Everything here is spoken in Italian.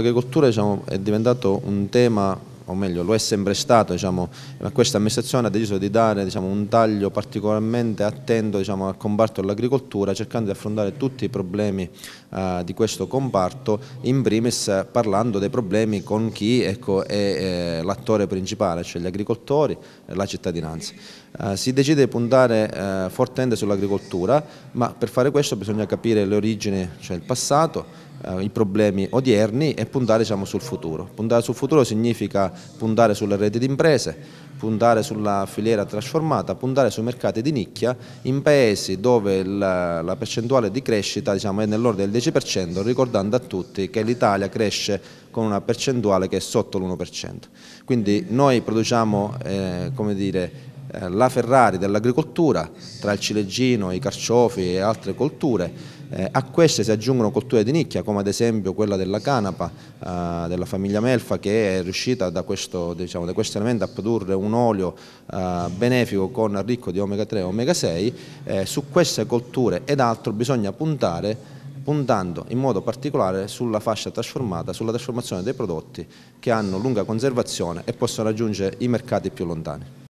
L'agricoltura diciamo, è diventato un tema, o meglio lo è sempre stato, diciamo, ma questa amministrazione ha deciso di dare diciamo, un taglio particolarmente attento diciamo, al comparto dell'agricoltura cercando di affrontare tutti i problemi eh, di questo comparto, in primis parlando dei problemi con chi ecco, è eh, l'attore principale, cioè gli agricoltori e la cittadinanza. Eh, si decide di puntare eh, fortemente sull'agricoltura, ma per fare questo bisogna capire le origini, cioè il passato, eh, i problemi odierni e puntare diciamo, sul futuro. Puntare sul futuro significa puntare sulle reti di imprese, puntare sulla filiera trasformata, puntare sui mercati di nicchia in paesi dove la, la percentuale di crescita diciamo, è nell'ordine del 10%, ricordando a tutti che l'Italia cresce con una percentuale che è sotto l'1%. Quindi noi produciamo eh, come dire, eh, la Ferrari dell'agricoltura, tra il ciliegino, i carciofi e altre colture, eh, a queste si aggiungono colture di nicchia come ad esempio quella della canapa eh, della famiglia Melfa che è riuscita da questo, diciamo, da questo elemento a produrre un olio eh, benefico con ricco di omega 3 e omega 6. Eh, su queste colture ed altro bisogna puntare puntando in modo particolare sulla fascia trasformata, sulla trasformazione dei prodotti che hanno lunga conservazione e possono raggiungere i mercati più lontani.